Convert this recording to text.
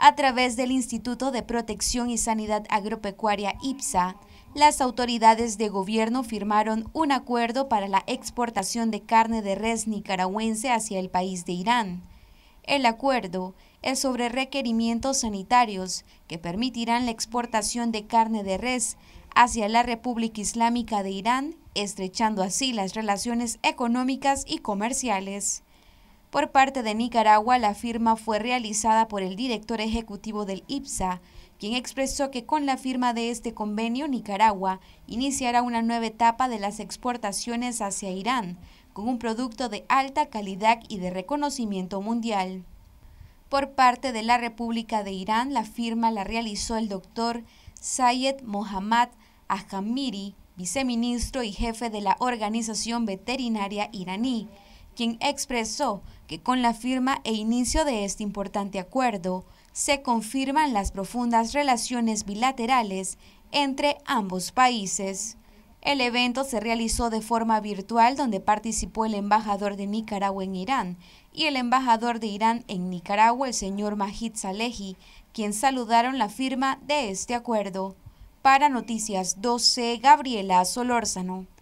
A través del Instituto de Protección y Sanidad Agropecuaria IPSA, las autoridades de gobierno firmaron un acuerdo para la exportación de carne de res nicaragüense hacia el país de Irán. El acuerdo es sobre requerimientos sanitarios que permitirán la exportación de carne de res hacia la República Islámica de Irán, estrechando así las relaciones económicas y comerciales. Por parte de Nicaragua, la firma fue realizada por el director ejecutivo del IPSA, quien expresó que con la firma de este convenio Nicaragua iniciará una nueva etapa de las exportaciones hacia Irán, con un producto de alta calidad y de reconocimiento mundial. Por parte de la República de Irán, la firma la realizó el doctor Sayed Mohammad Ahamiri, viceministro y jefe de la Organización Veterinaria iraní, quien expresó que con la firma e inicio de este importante acuerdo se confirman las profundas relaciones bilaterales entre ambos países. El evento se realizó de forma virtual donde participó el embajador de Nicaragua en Irán y el embajador de Irán en Nicaragua, el señor Majid Salehi, quien saludaron la firma de este acuerdo. Para Noticias 12, Gabriela Solórzano.